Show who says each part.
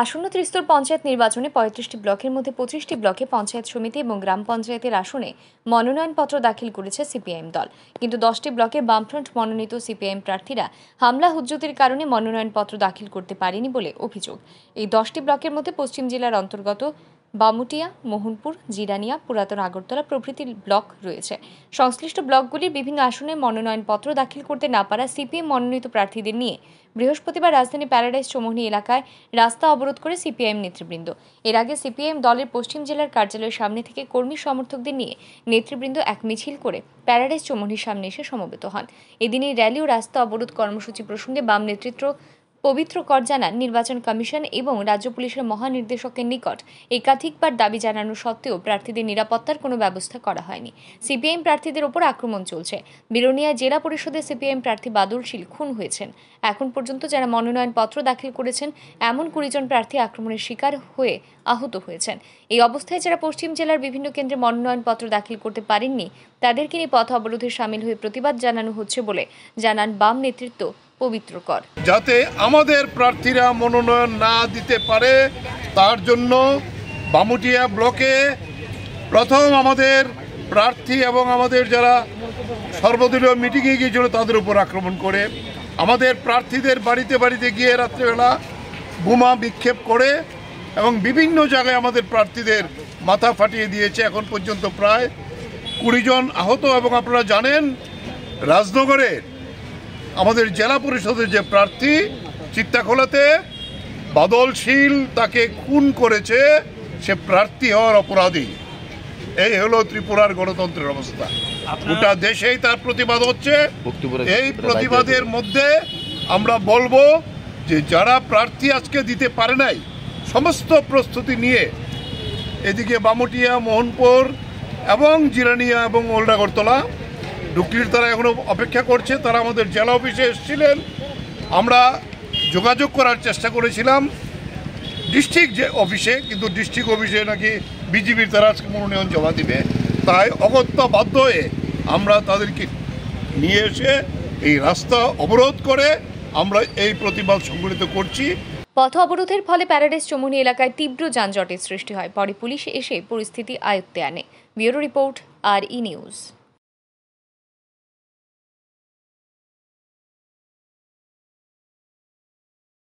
Speaker 1: আসন্ন ত্রিস্তর পঞ্চায়েত নির্বাচনে পঁয়ত্রিশটি ব্লকের মধ্যে পঁচিশটি ব্লকে পঞ্চায়েত সমিতি এবং গ্রাম পঞ্চায়েতের আসনে মনোনয়নপত্র দাখিল করেছে সিপিআইএম দল কিন্তু দশটি ব্লকে বামফ্রন্ট মনোনীত সিপিআইএম প্রার্থীরা হামলা হুজ্জতির কারণে মনোনয়নপত্র দাখিল করতে পারেনি বলে অভিযোগ এই দশটি ব্লকের মধ্যে পশ্চিম জেলার অন্তর্গত বামুটিয়া মোহনপুর জিরানিয়া পুরাতন আগরতলা প্রভৃতি ব্লক রয়েছে সংশ্লিষ্ট ব্লকগুলির বিভিন্ন আসনে মনোনয়নপত্র দাখিল করতে না পারা সিপিএম মনোনীত প্রার্থীদের নিয়ে বৃহস্পতিবার রাজধানী প্যারাডাইস চৌমোহনী এলাকায় রাস্তা অবরোধ করে সিপিআইএম নেতৃবৃন্দ এর আগে সিপিআইএম দলের পশ্চিম জেলার কার্যালয়ের সামনে থেকে কর্মী সমর্থকদের নিয়ে নেতৃবৃন্দ এক মিছিল করে প্যারাডাইস চমোহনীর সামনে এসে সমবেত হন এদিন এই র্যালি ও রাস্তা অবরোধ কর্মসূচি প্রসঙ্গে বাম নেতৃত্ব পবিত্র কর জানান নির্বাচন কমিশন এবং রাজ্য পুলিশের মহানির্দেশকের নিকট একাধিকবার দাবি জানানো সত্ত্বেও প্রার্থীদের নিরাপত্তার কোনো ব্যবস্থা করা হয়নি সিপিআইএম প্রার্থীদের ওপর আক্রমণ চলছে বিরোনিয়া জেলা পরিষদে সিপিআইএম প্রার্থী শীল খুন হয়েছেন এখন পর্যন্ত যারা মনোনয়নপত্র দাখিল করেছেন এমন কুড়িজন প্রার্থী আক্রমণের শিকার হয়ে আহত হয়েছেন এই অবস্থায় যারা পশ্চিম জেলার বিভিন্ন কেন্দ্রে মনোনয়নপত্র দাখিল করতে পারেননি তাদেরকে নিয়ে পথ অবরোধে সামিল হয়ে প্রতিবাদ জানানো হচ্ছে বলে জানান বাম নেতৃত্ব কর
Speaker 2: যাতে আমাদের প্রার্থীরা মনোনয়ন না দিতে পারে তার জন্য বামুটিয়া ব্লকে প্রথম আমাদের প্রার্থী এবং আমাদের যারা সর্বদলীয় মিটিংয়ে গিয়েছিল তাদের উপর আক্রমণ করে আমাদের প্রার্থীদের বাড়িতে বাড়িতে গিয়ে রাত্রেবেলা বোমা বিক্ষেপ করে এবং বিভিন্ন জায়গায় আমাদের প্রার্থীদের মাথা ফাটিয়ে দিয়েছে এখন পর্যন্ত প্রায় কুড়ি জন আহত এবং আপনারা জানেন রাজনগরের আমাদের জেলা পরিষদের যে প্রার্থী চিত্তাখোলাতে বাদলশীল তাকে খুন করেছে সে প্রার্থী হওয়ার অপরাধী এই হলো ত্রিপুরার গণতন্ত্রের অবস্থা গোটা দেশেই তার প্রতিবাদ হচ্ছে এই প্রতিবাদের মধ্যে আমরা বলবো যে যারা প্রার্থী আজকে দিতে পারে নাই সমস্ত প্রস্তুতি নিয়ে এদিকে বামটিয়া মোহনপুর এবং জিরানিয়া এবং ওল্ডাগরতলা ডুকলির তারা এখনও অপেক্ষা করছে তারা আমাদের জেলা অফিসে এসেছিলেন আমরা যোগাযোগ করার চেষ্টা করেছিলাম ডিস্ট্রিক্ট যে অফিসে কিন্তু ডিস্ট্রিক্ট অফিসে নাকি বিজেপির তারা আজকে মনোনয়ন জমা দিবে তাই অগত্যা বাধ্য হয়ে আমরা তাদেরকে নিয়ে এসে এই রাস্তা অবরোধ করে আমরা এই প্রতিবাদ সংগঠিত করছি
Speaker 1: পথ অবরোধের ফলে প্যারাডাইস চমুনি এলাকায় তীব্র যানজটের সৃষ্টি হয় পরে পুলিশ এসে পরিস্থিতি আয়ত্তে আনে ব্যুরো রিপোর্ট আর ই নিউজ